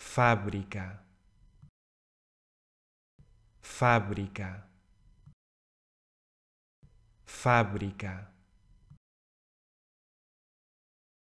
fábrica, fábrica, fábrica.